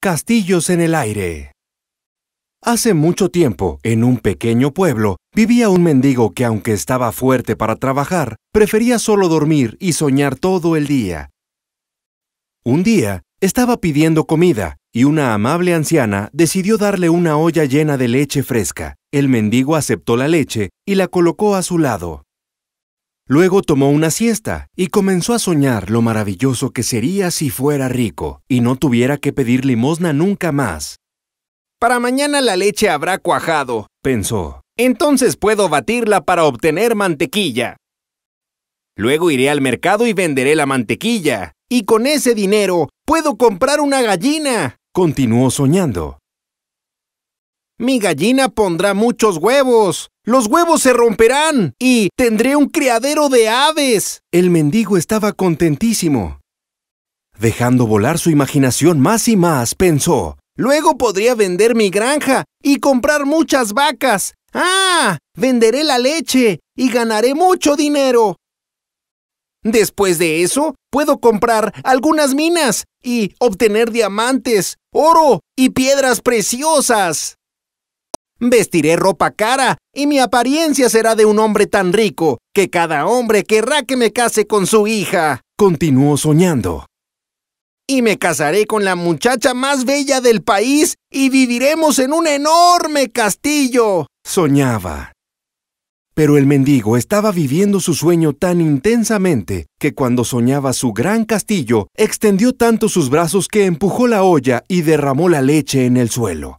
Castillos en el aire. Hace mucho tiempo, en un pequeño pueblo, vivía un mendigo que aunque estaba fuerte para trabajar, prefería solo dormir y soñar todo el día. Un día, estaba pidiendo comida, y una amable anciana decidió darle una olla llena de leche fresca. El mendigo aceptó la leche y la colocó a su lado. Luego tomó una siesta y comenzó a soñar lo maravilloso que sería si fuera rico y no tuviera que pedir limosna nunca más. Para mañana la leche habrá cuajado, pensó. Entonces puedo batirla para obtener mantequilla. Luego iré al mercado y venderé la mantequilla. Y con ese dinero puedo comprar una gallina. Continuó soñando. Mi gallina pondrá muchos huevos los huevos se romperán y tendré un criadero de aves. El mendigo estaba contentísimo. Dejando volar su imaginación más y más, pensó, Luego podría vender mi granja y comprar muchas vacas. ¡Ah! Venderé la leche y ganaré mucho dinero. Después de eso, puedo comprar algunas minas y obtener diamantes, oro y piedras preciosas. Vestiré ropa cara y mi apariencia será de un hombre tan rico que cada hombre querrá que me case con su hija, continuó soñando. Y me casaré con la muchacha más bella del país y viviremos en un enorme castillo, soñaba. Pero el mendigo estaba viviendo su sueño tan intensamente que cuando soñaba su gran castillo, extendió tanto sus brazos que empujó la olla y derramó la leche en el suelo.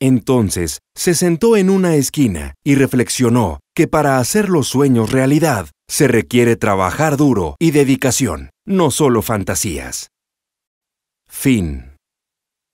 Entonces se sentó en una esquina y reflexionó que para hacer los sueños realidad se requiere trabajar duro y dedicación, no solo fantasías. Fin.